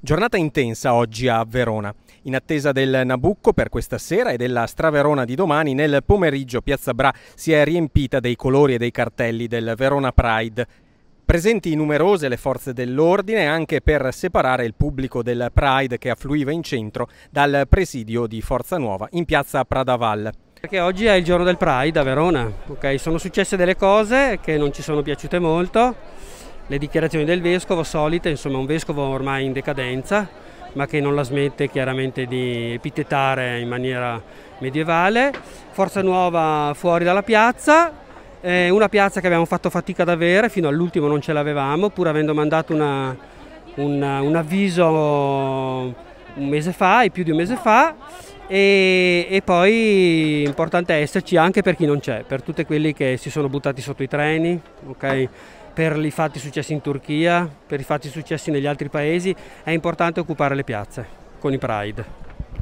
Giornata intensa oggi a Verona. In attesa del Nabucco per questa sera e della Straverona di domani, nel pomeriggio Piazza Bra si è riempita dei colori e dei cartelli del Verona Pride. Presenti numerose le forze dell'ordine anche per separare il pubblico del Pride che affluiva in centro dal presidio di Forza Nuova in piazza Pradaval. Perché oggi è il giorno del Pride a Verona, okay? sono successe delle cose che non ci sono piaciute molto le dichiarazioni del vescovo solite, insomma un vescovo ormai in decadenza, ma che non la smette chiaramente di epitetare in maniera medievale. Forza Nuova fuori dalla piazza, eh, una piazza che abbiamo fatto fatica ad avere, fino all'ultimo non ce l'avevamo, pur avendo mandato una, una, un avviso un mese fa e più di un mese fa e, e poi importante esserci anche per chi non c'è, per tutti quelli che si sono buttati sotto i treni, okay? per i fatti successi in Turchia, per i fatti successi negli altri paesi, è importante occupare le piazze con i Pride.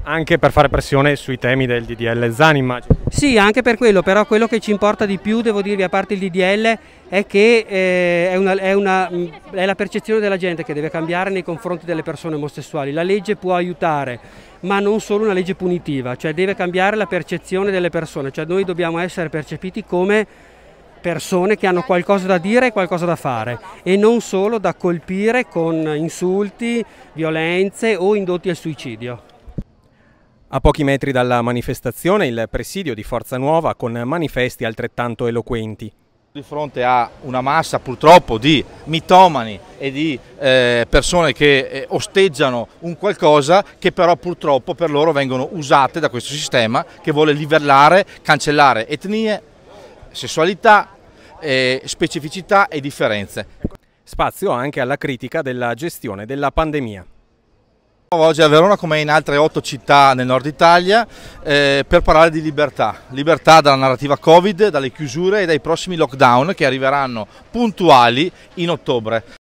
Anche per fare pressione sui temi del DDL Zan, immagino. Sì, anche per quello, però quello che ci importa di più, devo dirvi, a parte il DDL, è che eh, è, una, è, una, è la percezione della gente che deve cambiare nei confronti delle persone omosessuali. La legge può aiutare, ma non solo una legge punitiva, cioè deve cambiare la percezione delle persone, cioè noi dobbiamo essere percepiti come persone che hanno qualcosa da dire e qualcosa da fare e non solo da colpire con insulti, violenze o indotti al suicidio. A pochi metri dalla manifestazione il presidio di Forza Nuova con manifesti altrettanto eloquenti. Di fronte a una massa purtroppo di mitomani e di eh, persone che eh, osteggiano un qualcosa che però purtroppo per loro vengono usate da questo sistema che vuole livellare, cancellare etnie, sessualità, eh, specificità e differenze. Spazio anche alla critica della gestione della pandemia. Oggi a Verona come in altre otto città nel nord Italia eh, per parlare di libertà, libertà dalla narrativa Covid, dalle chiusure e dai prossimi lockdown che arriveranno puntuali in ottobre.